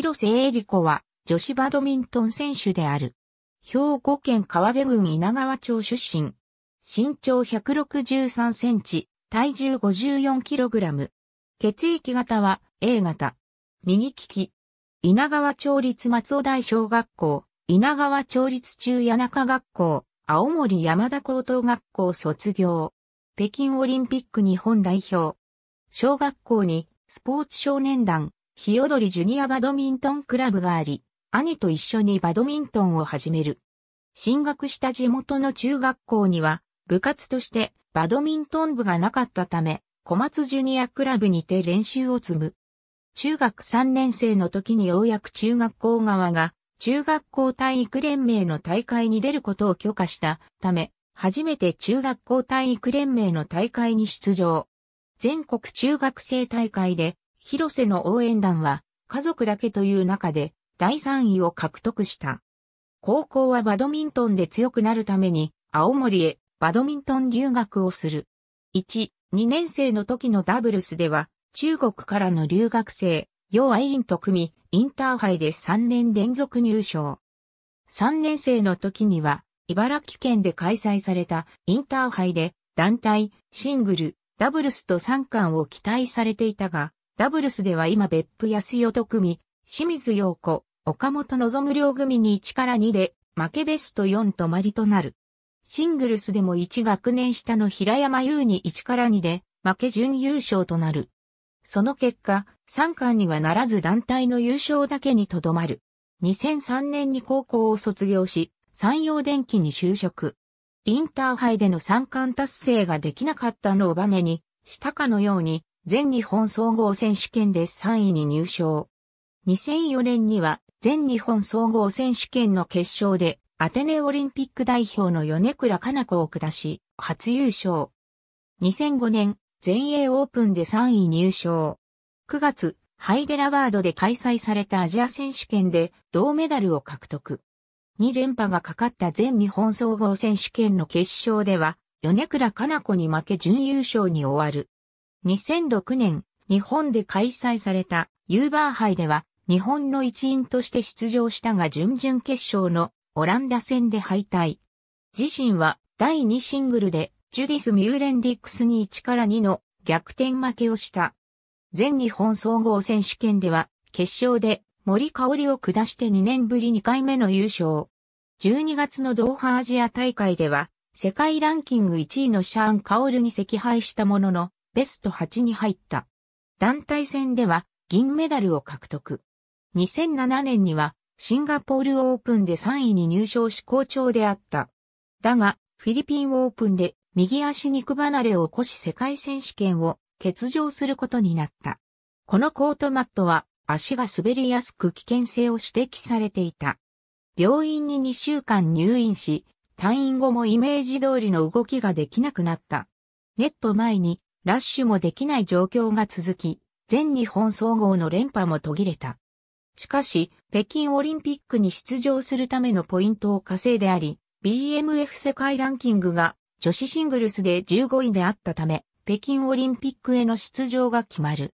広瀬恵里子は女子バドミントン選手である。兵庫県川辺郡稲川町出身。身長163センチ、体重54キログラム。血液型は A 型。右利き。稲川町立松尾大小学校、稲川町立中谷中学校、青森山田高等学校卒業。北京オリンピック日本代表。小学校にスポーツ少年団、ヒヨドリジュニアバドミントンクラブがあり、兄と一緒にバドミントンを始める。進学した地元の中学校には、部活としてバドミントン部がなかったため、小松ジュニアクラブにて練習を積む。中学3年生の時にようやく中学校側が中学校体育連盟の大会に出ることを許可したため、初めて中学校体育連盟の大会に出場。全国中学生大会で広瀬の応援団は、家族だけという中で、第3位を獲得した。高校はバドミントンで強くなるために、青森へバドミントン留学をする。1、2年生の時のダブルスでは、中国からの留学生、イ愛ンと組み、インターハイで3年連続入賞。3年生の時には、茨城県で開催されたインターハイで、団体、シングル、ダブルスと3冠を期待されていたが、ダブルスでは今別府安代と組、清水陽子、岡本望両組に1から2で、負けベスト4止まりとなる。シングルスでも1学年下の平山優に1から2で、負け準優勝となる。その結果、3冠にはならず団体の優勝だけにとどまる。2003年に高校を卒業し、山陽電機に就職。インターハイでの三冠達成ができなかったのをバネに、したかのように、全日本総合選手権で3位に入賞。2004年には全日本総合選手権の決勝でアテネオリンピック代表の米倉加奈子を下し、初優勝。2005年、全英オープンで3位入賞。9月、ハイデラワードで開催されたアジア選手権で銅メダルを獲得。2連覇がかかった全日本総合選手権の決勝では、米倉加奈子に負け準優勝に終わる。2006年、日本で開催されたユーバー杯では日本の一員として出場したが準々決勝のオランダ戦で敗退。自身は第2シングルでジュディス・ミューレンディックスに1から2の逆転負けをした。全日本総合選手権では決勝で森香織を下して2年ぶり2回目の優勝。12月のドーハアジア大会では世界ランキング1位のシャーン・カオルに惜敗したもののベスト8に入った。団体戦では銀メダルを獲得。2007年にはシンガポールオープンで3位に入賞し好調であった。だが、フィリピンオープンで右足肉離れを起こし世界選手権を欠場することになった。このコートマットは足が滑りやすく危険性を指摘されていた。病院に2週間入院し、退院後もイメージ通りの動きができなくなった。ネット前にラッシュもできない状況が続き、全日本総合の連覇も途切れた。しかし、北京オリンピックに出場するためのポイントを稼いであり、BMF 世界ランキングが女子シングルスで15位であったため、北京オリンピックへの出場が決まる。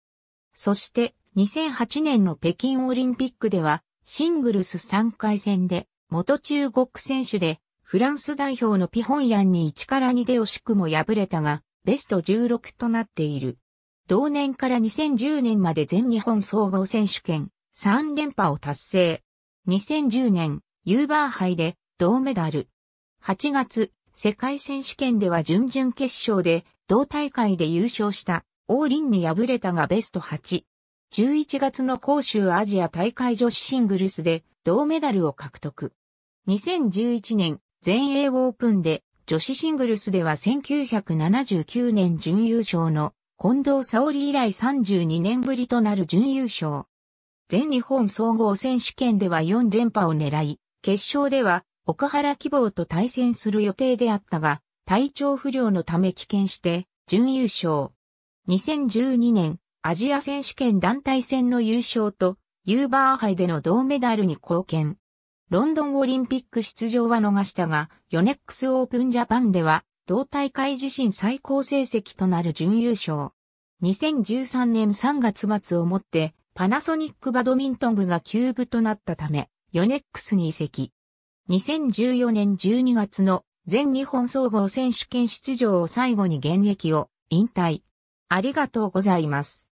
そして、2008年の北京オリンピックでは、シングルス3回戦で、元中国選手で、フランス代表のピホンヤンに1から2で惜しくも敗れたが、ベスト16となっている。同年から2010年まで全日本総合選手権3連覇を達成。2010年、ユーバー杯で銅メダル。8月、世界選手権では準々決勝で同大会で優勝した王林に敗れたがベスト8。11月の杭州アジア大会女子シングルスで銅メダルを獲得。2011年全英オープンで女子シングルスでは1979年準優勝の近藤沙織以来32年ぶりとなる準優勝。全日本総合選手権では4連覇を狙い、決勝では奥原希望と対戦する予定であったが、体調不良のため棄権して準優勝。2012年アジア選手権団体戦の優勝とユーバー杯での銅メダルに貢献。ロンドンオリンピック出場は逃したが、ヨネックスオープンジャパンでは、同大会自身最高成績となる準優勝。2013年3月末をもって、パナソニックバドミントン部が休部となったため、ヨネックスに移籍。2014年12月の全日本総合選手権出場を最後に現役を引退。ありがとうございます。